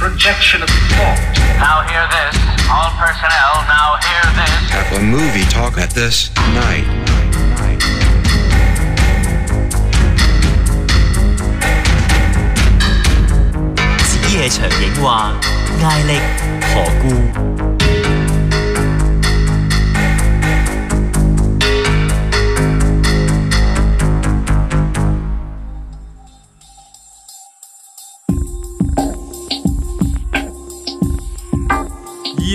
projection of thought. Now hear this. All personnel, now hear this. Have a movie talk at this night.